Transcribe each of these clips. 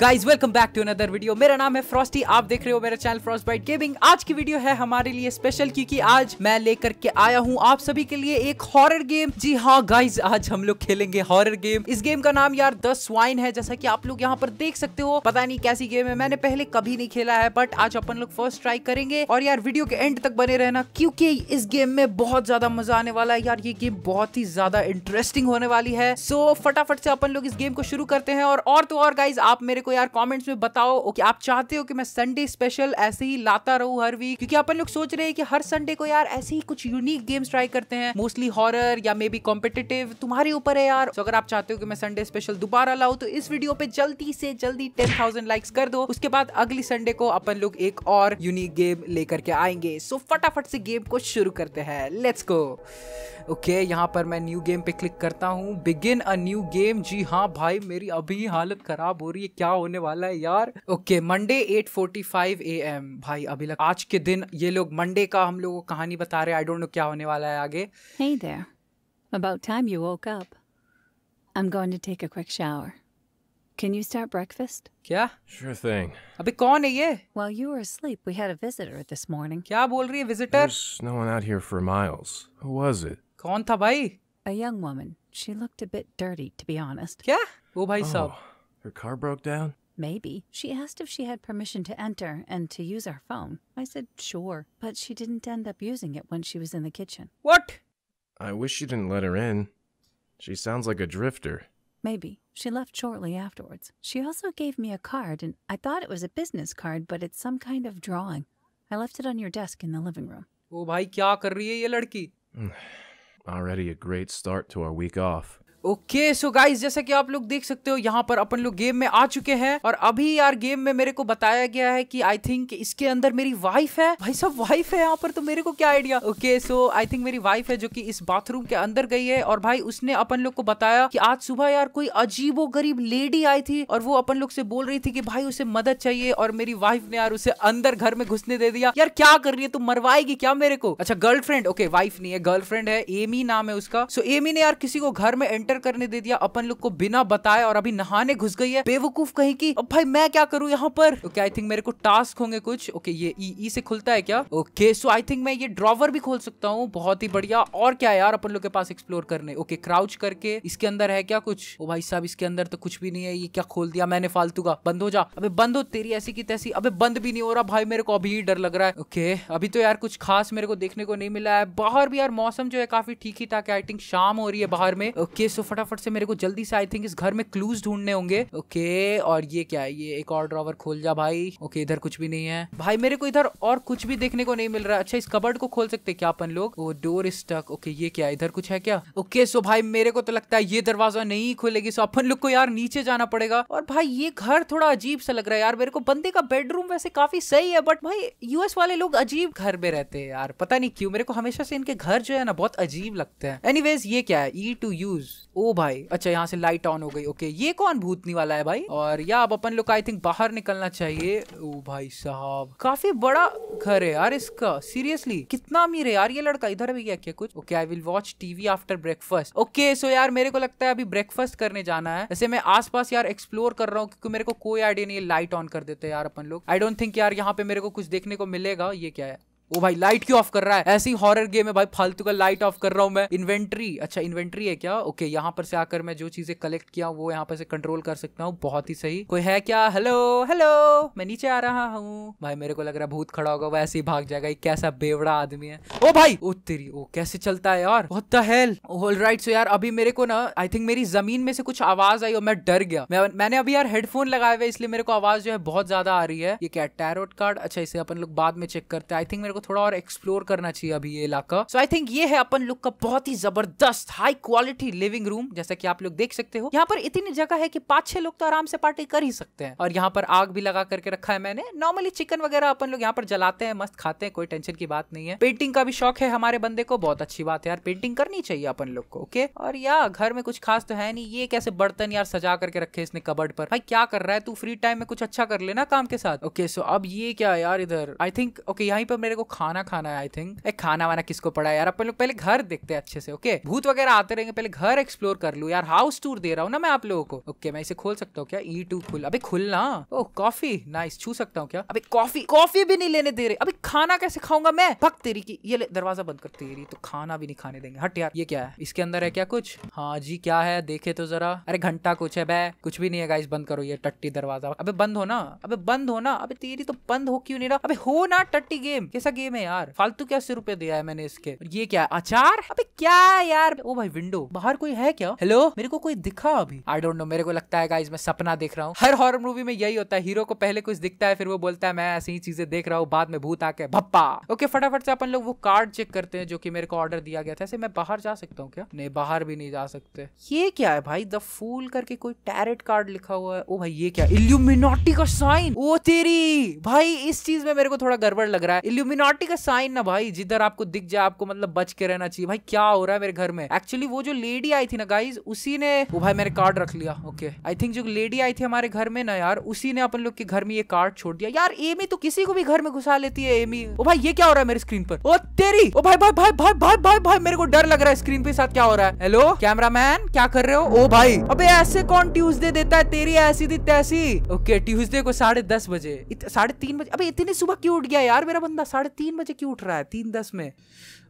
Guys welcome back to another video मेरा नाम है फ्रॉस्टी आप देख रहे हो मेरा चैनल फ्रॉस्ट बाइट गेमिंग आज की वीडियो है हमारे लिए स्पेशल क्योंकि आज मैं लेकर के आया हूँ आप सभी के लिए एक हॉरर गेम जी हाँ गाइज आज हम लोग खेलेंगे हॉरर गेम इस गेम का नाम यार द स्वाइन है जैसा की आप लोग यहाँ पर देख सकते हो पता नहीं कैसी गेम है मैंने पहले कभी नहीं खेला है बट आज अपन लोग फर्स्ट ट्राई करेंगे और यार वीडियो के एंड तक बने रहना क्योंकि इस गेम में बहुत ज्यादा मजा आने वाला है यार ये गेम बहुत ही ज्यादा इंटरेस्टिंग होने वाली है सो फटाफट से अपन लोग इस गेम को शुरू करते हैं और तो और गाइज आप मेरे को को यार कॉमेंट्स में बताओ कि आप चाहते हो कि मैं संडे स्पेशल ऐसे ही लाता रहूँ हर वीक क्योंकि अपन लोग सोच रहे हैं कि हर संडे को यार ऐसे ही कुछ यूनिक गेम्स ट्राई करते हैं मोस्टली हॉरर या मे बी कॉम्पिटेटिव तुम्हारे ऊपर है यार तो अगर आप चाहते हो कि मैं संडे स्पेशल दोबारा लाऊ तो इस वीडियो पे जल्दी से जल्दी टेन थाउजेंड लाइक्स कर दो उसके बाद अगली संडे को अपन लोग एक और यूनिक गेम लेकर के आएंगे सो फटाफट से गेम को शुरू करते हैं लेट्स गो ओके यहाँ पर मैं न्यू गेम पे क्लिक करता हूँ बिगिन अ न्यू गेम जी हाँ भाई मेरी अभी हालत खराब हो रही है क्या होने वाला है यार okay Monday at forty five A M भाई अभी लग आज के दिन ये लोग मंडे का हम लोगों को कहानी बता रहे आई डोंट नो क्या होने वाला है आगे Hey there. About time you woke up. I'm going to take a quick shower. Can you start breakfast? क्या Sure thing. अबे कौन है ये While you were asleep, we had a visitor this morning. क्या बोल रही है visitor There's no one out here for miles. Who was it? कौन था भाई A young woman. She looked a bit dirty, to be honest. क्या वो भाई साहब Her car broke down? Maybe. She asked if she had permission to enter and to use our phone. I said sure, but she didn't end up using it when she was in the kitchen. What? I wish you didn't let her in. She sounds like a drifter. Maybe. She left shortly afterwards. She also gave me a card, and I thought it was a business card, but it's some kind of drawing. I left it on your desk in the living room. Oh, bhai, kya kar rahi hai ye ladki? Already a great start to our week off. Okay so guys जैसा कि आप लोग देख सकते हो यहाँ पर अपन लोग गेम में आ चुके हैं और अभी यार गेम में मेरे को बताया गया है कि आई थिंक इसके अंदर मेरी वाइफ है भाई सब वाइफ है यहाँ पर तो मेरे को क्या idea okay so I think मेरी वाइफ है जो कि इस बाथरूम के अंदर गई है और भाई उसने अपन लोग को बताया कि आज सुबह यार कोई अजीबो गरीब लेडी आई थी और वो अपन लोग से बोल रही थी कि भाई उसे मदद चाहिए और मेरी वाइफ ने यार उसे अंदर घर में घुसने दे दिया यार क्या कर रही है तुम मरवाएगी क्या मेरे को अच्छा गर्लफ्रेंड ओके वाइफ नहीं है गर्लफ्रेंड है एमी नाम है उसका सो एमी ने यार किसी को घर में एंटर एंटर करने दे दिया अपन लोग को बिना बताए और अभी नहाने घुस गई है बेवकूफ कहीं की अब भाई मैं क्या करूँ यहाँ पर ओके आई थिंक मेरे को टास्क होंगे कुछ ओके ये ई e ई e से खुलता है क्या ओके सो आई थिंक मैं ये ड्रॉवर भी खोल सकता हूँ बहुत ही बढ़िया और क्या यार अपन लोग के पास एक्सप्लोर करने ओके क्राउच करके इसके अंदर है क्या कुछ ओ भाई साहब इसके अंदर तो कुछ भी नहीं है ये क्या खोल दिया मैंने फालतू का बंद हो जा अबे बंद हो तेरी ऐसी की तैसी अबे बंद भी नहीं हो रहा भाई मेरे को अभी ही डर लग रहा है ओके अभी तो यार कुछ खास मेरे को देखने को नहीं मिला है बाहर भी यार मौसम जो है काफी ठीक ही था आई थिंक शाम हो रही है बाहर में ओके सो सो फटाफट से मेरे को जल्दी से आई थिंक इस घर में क्लूज ढूंढने होंगे ओके और ये क्या है ये एक और ड्रॉवर खोल जा भाई ओके इधर कुछ भी नहीं है भाई मेरे को इधर और कुछ भी देखने को नहीं मिल रहा अच्छा इस कबर्ड को खोल सकते क्या अपन लोग वो डोर स्टक ओके ये क्या इधर कुछ है क्या ओके सो भाई मेरे को तो लगता है ये दरवाजा नहीं खुलेगी सो अपन लोग को यार नीचे जाना पड़ेगा और भाई ये घर थोड़ा अजीब सा लग रहा है यार मेरे को बंदे का बेडरूम वैसे काफी सही है बट भाई यूएस वाले लोग अजीब घर में रहते हैं यार पता नहीं क्यों मेरे को हमेशा से इनके घर जो है ना बहुत अजीब लगते हैं एनीवेज ये क्या है ई टू यूज ओ भाई अच्छा यहाँ से लाइट ऑन हो गई ओके ये कौन भूतनी वाला है भाई और या अब अपन लोग को आई थिंक बाहर निकलना चाहिए ओ भाई साहब काफी बड़ा घर है यार इसका सीरियसली कितना अमीर है यार ये लड़का इधर भी गया क्या कुछ okay I will watch TV after breakfast okay so यार मेरे को लगता है अभी ब्रेकफास्ट करने जाना है ऐसे मैं पास यार एक्सप्लोर कर रहा हूँ क्योंकि मेरे को कोई आइडिया नहीं है लाइट ऑन कर देते यार अपन लोग आई डोंट थिंक यार यहाँ पे मेरे को कुछ देखने को मिलेगा ये क्या है ओ भाई लाइट क्यों ऑफ कर रहा है ऐसी हॉरर गेम है भाई फालतू का लाइट ऑफ कर रहा हूँ मैं इन्वेंट्री अच्छा इन्वेंट्री है क्या ओके यहाँ पर से आकर मैं जो चीजें कलेक्ट किया वो यहाँ पर से कंट्रोल कर सकता हूँ बहुत ही सही कोई है क्या हेलो हेलो मैं नीचे आ रहा हूँ भाई मेरे को लग रहा है भूत खड़ा होगा वैसे ही भाग जाएगा कैसा बेवड़ा आदमी है ओ भाई ओ तेरी ओ कैसे चलता है यार बहुत द हेल सो यार अभी मेरे को ना आई थिंक मेरी जमीन में से कुछ आवाज आई और मैं डर गया मैं, मैंने अभी यार हेडफोन लगाए हुए इसलिए मेरे को आवाज जो है बहुत ज्यादा आ रही है ये क्या टैरोट कार्ड अच्छा इसे अपन लोग बाद में चेक करते हैं आई थिंक मेरे को को थोड़ा और एक्सप्लोर करना चाहिए अभी ये इलाका सो आई थिंक ये है अपन लुक का बहुत ही जबरदस्त हाई क्वालिटी लिविंग रूम जैसा कि आप लोग देख सकते हो यहाँ पर इतनी जगह है कि पांच छह लोग तो आराम से पार्टी कर ही सकते हैं और यहाँ पर आग भी लगा करके रखा है मैंने नॉर्मली चिकन वगैरह अपन लोग यहाँ पर जलाते हैं मस्त खाते हैं कोई टेंशन की बात नहीं है पेंटिंग का भी शौक है हमारे बंदे को बहुत अच्छी बात है यार पेंटिंग करनी चाहिए अपन लोग को ओके और यार घर में कुछ खास तो है नहीं ये कैसे बर्तन यार सजा करके रखे इसने कबर्ड पर भाई क्या कर रहा है तू फ्री टाइम में कुछ अच्छा कर लेना काम के साथ ओके सो अब ये क्या यार इधर आई थिंक ओके यहाँ पर मेरे को खाना खाना है आई थिंक एक खाना वाना किसको पड़ा है यार अपन लोग पहले घर देखते हैं अच्छे से ओके भूत वगैरह आते रहेंगे पहले घर एक्सप्लोर कर लू यार हाउस टूर दे रहा हूँ ना मैं आप लोगों को ओके मैं इसे खोल सकता हूँ क्या ई e टू खुल अभी खुलना ओ कॉफी नाइस छू सकता हूँ क्या अभी कॉफी कॉफी भी नहीं लेने दे रहे अभी खाना कैसे खाऊंगा मैं भक् तेरी की ये दरवाजा बंद कर तेरी तो खाना भी नहीं खाने देंगे हट यार ये क्या है इसके अंदर है क्या कुछ हाँ जी क्या है देखे तो जरा अरे घंटा कुछ है बै कुछ भी नहीं है गाइस बंद करो ये टट्टी दरवाजा अबे बंद हो ना अबे बंद हो ना अबे तेरी तो बंद हो क्यों नहीं रहा अबे हो ना टट्टी गेम कैसा गेम है यार फालतू क्या अस्सी रुपए दिया है मैंने इसके ये क्या अचार अबे क्या यार ओ भाई विंडो बाहर कोई है क्या हेलो मेरे को कोई दिखा अभी आई डोंट नो मेरे को लगता है मैं सपना देख रहा हूँ हर हॉर मूवी में यही होता है हीरो को पहले कुछ दिखता है फिर वो बोलता है मैं ऐसी ही चीजें देख रहा हूँ बाद में भूत आके भप्पा ओके फटाफट से अपन लोग वो कार्ड चेक करते हैं जो की मेरे को ऑर्डर दिया गया था ऐसे मैं बाहर जा सकता हूँ क्या नहीं बाहर भी नहीं जा सकते ये क्या है भाई द फूल करके कोई टैरेट कार्ड लिखा हुआ है ओ भाई ये क्या इल्यूमिनाटी का साइन ओ तेरी भाई इस चीज में मेरे को थोड़ा गड़बड़ लग रहा है इल्यूमिनाटी पार्टी का साइन ना भाई जिधर आपको दिख जाए आपको मतलब बच के रहना चाहिए भाई क्या हो रहा है मेरे घर में एक्चुअली वो जो लेडी आई थी ना गाइज उसी ने वो भाई मेरे कार्ड रख लिया ओके आई थिंक जो लेडी आई थी हमारे घर में ना यार उसी ने अपन लोग के घर में ये कार्ड छोड़ दिया यार एमी तो किसी को भी घर में घुसा लेती है एमी ओ भाई ये क्या हो रहा है मेरे स्क्रीन पर ओ तेरी ओ भाई भाई भाई भाई भाई भाई भाई मेरे को डर लग रहा है स्क्रीन पे साथ क्या हो रहा है हेलो कैमरा मैन क्या कर रहे हो ओ भाई अबे ऐसे कौन ट्यूसडे देता है तेरी ऐसी थी तैसी ओके ट्यूसडे को साढ़े दस बजे साढ़े तीन बजे अबे इतनी सुबह क्यों उठ गया यार मेरा बंदा साढ़े तीन बजे क्यों उठ रहा है तीन दस में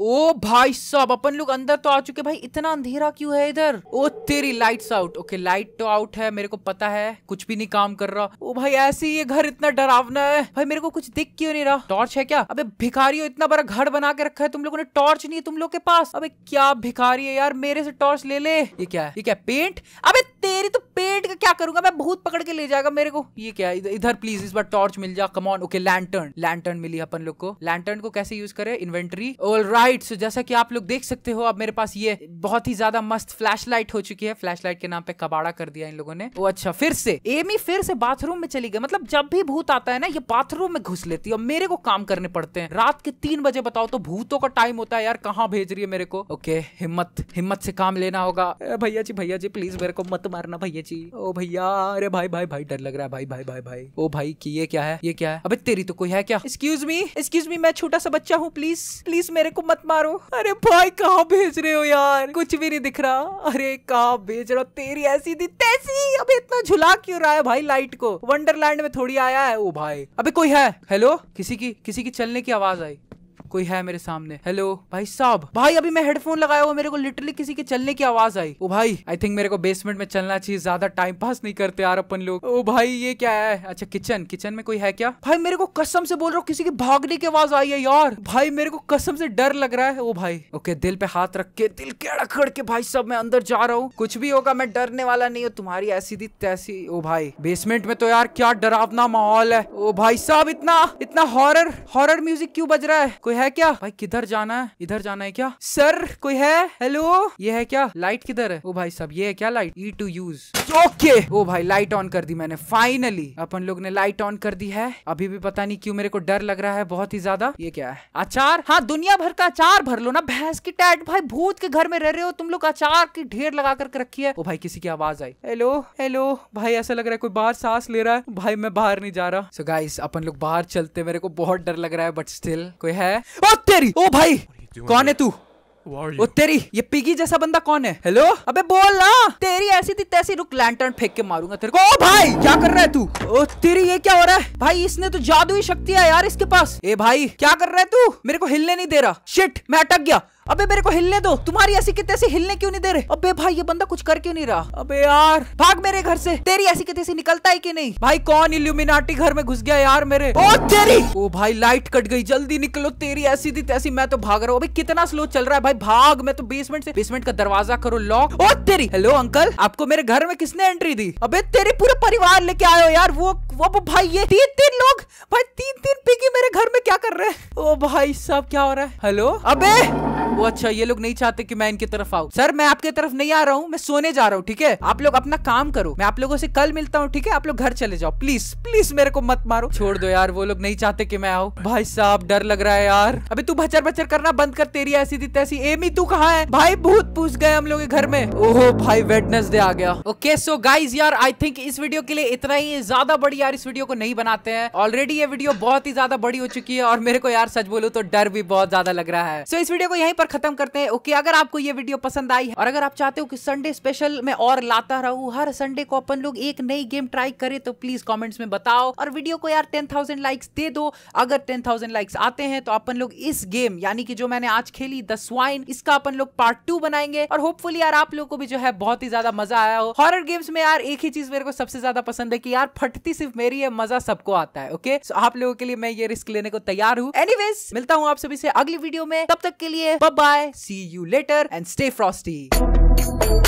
ओ भाई साहब अपन लोग अंदर तो आ चुके भाई इतना अंधेरा क्यों है इधर ओ तेरी लाइट्स आउट ओके लाइट तो आउट है मेरे को पता है कुछ भी नहीं काम कर रहा ओ भाई ऐसे ही ये घर इतना डरावना है भाई मेरे को कुछ दिख क्यों नहीं रहा टॉर्च है क्या अबे भिखारी हो इतना बड़ा घर बना के रखा है तुम लोगों ने टॉर्च नहीं है तुम लोग के पास अबे क्या भिखारी है यार मेरे से टॉर्च ले ले ये क्या है ये क्या पेंट अबे मेरी तो पेट का क्या करूंगा मैं भूत पकड़ के ले जाएगा मेरे को ये क्या इधर प्लीज इस बार टॉर्च मिल जा कमॉन ओके लैंटर्न लैंटर्न मिली अपन लोग को लैंटर्न को कैसे यूज करे इन्वेंट्री ऑल राइट सो जैसा कि आप लोग देख सकते हो अब मेरे पास ये बहुत ही ज्यादा मस्त फ्लैश हो चुकी है फ्लैश के नाम पे कबाड़ा कर दिया इन लोगों ने वो अच्छा फिर से एमी फिर से बाथरूम में चली गई मतलब जब भी भूत आता है ना ये बाथरूम में घुस लेती है और मेरे को काम करने पड़ते हैं रात के तीन बजे बताओ तो भूतों का टाइम होता है यार कहाँ भेज रही है मेरे को ओके हिम्मत हिम्मत से काम लेना होगा भैया जी भैया जी प्लीज मेरे को मत मारना करना भैया जी ओ भैया अरे भाई भाई भाई डर लग रहा है भाई भाई भाई भाई ओ भाई की ये क्या है ये क्या है अबे तेरी तो कोई है क्या एक्सक्यूज मी एक्सक्यूज मी मैं छोटा सा बच्चा हूँ प्लीज प्लीज मेरे को मत मारो अरे भाई कहाँ भेज रहे हो यार कुछ भी नहीं दिख रहा अरे कहाँ भेज रहा तेरी ऐसी दी तैसी अबे इतना झुला क्यों रहा है भाई लाइट को वंडरलैंड में थोड़ी आया है ओ भाई अबे कोई है हेलो किसी की किसी की चलने की आवाज आई कोई है मेरे सामने हेलो भाई साहब भाई अभी मैं हेडफोन लगाया हुआ मेरे को लिटरली किसी के चलने की आवाज आई ओ भाई आई थिंक मेरे को बेसमेंट में चलना चाहिए ज्यादा टाइम पास नहीं करते यार अपन लोग ओ भाई ये क्या है अच्छा किचन किचन में कोई है क्या भाई मेरे को कसम से बोल रहा हूँ किसी की भागने की आवाज आई है यार भाई मेरे को कसम से डर लग रहा है ओ भाई ओके दिल पे हाथ रख के दिल के अड़खड़ के भाई सब मैं अंदर जा रहा हूँ कुछ भी होगा मैं डरने वाला नहीं हूँ तुम्हारी ऐसी दी तैसी ओ भाई बेसमेंट में तो यार क्या डरावना माहौल है ओ भाई साहब इतना इतना हॉरर हॉरर म्यूजिक क्यों बज रहा है कोई है है क्या भाई किधर जाना है इधर जाना है क्या सर कोई है हेलो ये है क्या लाइट किधर है ओ भाई सब ये है क्या लाइट ई टू यूज ओके ओ भाई लाइट ऑन कर दी मैंने फाइनली अपन लोग ने लाइट ऑन कर दी है अभी भी पता नहीं क्यों मेरे को डर लग रहा है बहुत ही ज्यादा ये क्या है अचार हाँ दुनिया भर का अचार भर लो ना भैंस की टैट भाई भूत के घर में रह रहे हो तुम लोग अचार की ढेर लगा करके रखी है ओ भाई किसी की आवाज आई हेलो हेलो भाई ऐसा लग रहा है कोई बाहर सांस ले रहा है भाई मैं बाहर नहीं जा रहा सो so गाइस अपन लोग बाहर चलते मेरे को बहुत डर लग रहा है बट स्टिल कोई है ओ तेरी ओ भाई कौन है तू वो तेरी ये पिगी जैसा बंदा कौन है हेलो अबे बोल ना तेरी ऐसी थी तैसी रुक लैंटर्न फेंक के मारूंगा तेरे को ओ भाई क्या कर रहा है तू ओ तेरी ये क्या हो रहा है भाई इसने तो जादुई शक्ति है यार इसके पास ए भाई क्या कर रहा है तू मेरे को हिलने नहीं दे रहा शिट मैं अटक गया अबे मेरे को हिलने दो तुम्हारी ऐसी कितने से हिलने क्यों नहीं दे रहे अबे भाई ये बंदा कुछ कर क्यों नहीं रहा अबे यार भाग मेरे घर से तेरी ऐसी कितने से निकलता है कि नहीं भाई कौन इल्यूमिनाटी घर में घुस गया यार मेरे ओ तेरी ओ भाई लाइट कट गई जल्दी निकलो तेरी ऐसी थी तैसी मैं तो भाग रहा हूँ अभी कितना स्लो चल रहा है भाई भाग मैं तो बेसमेंट से बेसमेंट का दरवाजा करो लॉक ओ तेरी हेलो अंकल आपको मेरे घर में किसने एंट्री दी अबे तेरे पूरा परिवार लेके आयो यार वो वो भाई ये तीन तीन लोग भाई तीन तीन पिगी मेरे घर में क्या कर रहे हैं ओ भाई साहब क्या हो रहा है हेलो अबे वो अच्छा ये लोग नहीं चाहते कि मैं इनकी तरफ आऊँ सर मैं आपके तरफ नहीं आ रहा हूँ मैं सोने जा रहा हूँ ठीक है आप लोग अपना काम करो मैं आप लोगों से कल मिलता हूँ ठीक है आप लोग घर चले जाओ प्लीज प्लीज मेरे को मत मारो छोड़ दो यार वो लोग नहीं चाहते कि मैं आऊँ भाई साहब डर लग रहा है यार अभी तू बचर बचर करना बंद कर तेरी ऐसी थी तैसी एमी तू कहा है भाई भूत पूछ गए हम लोग के घर में ओहो भाई वेडनेसडे आ गया ओके सो गाइज यार आई थिंक इस वीडियो के लिए इतना ही ज्यादा बड़ी यार इस वीडियो को नहीं बनाते हैं ऑलरेडी ये वीडियो बहुत ही ज्यादा बड़ी हो चुकी है और मेरे को यार यार सच बोलूँ तो डर भी बहुत ज्यादा लग रहा है सो so, इस वीडियो को यहीं पर खत्म करते हैं ओके अगर आपको ये वीडियो पसंद आई है और अगर आप चाहते हो कि संडे स्पेशल में और लाता रहू हर संडे को अपन लोग एक नई गेम ट्राई करे तो प्लीज कॉमेंट्स में बताओ और वीडियो को यार टेन लाइक्स दे दो अगर टेन लाइक्स आते हैं तो अपन लोग इस गेम यानी कि जो मैंने आज खेली द स्वाइन इसका अपन लोग पार्ट टू बनाएंगे और होपफुल यार आप लोग को भी जो है बहुत ही ज्यादा मजा आया हो हॉरर गेम्स में यार एक ही चीज मेरे को सबसे ज्यादा पसंद है कि यार फटती सिर्फ मेरी है मजा सबको आता है ओके okay? so, आप लोगों के लिए मैं ये रिस्क लेने को तैयार हूँ एनीवेज मिलता हूँ आप सभी से अगली वीडियो में तब तक के लिए bye see you later and stay Frosty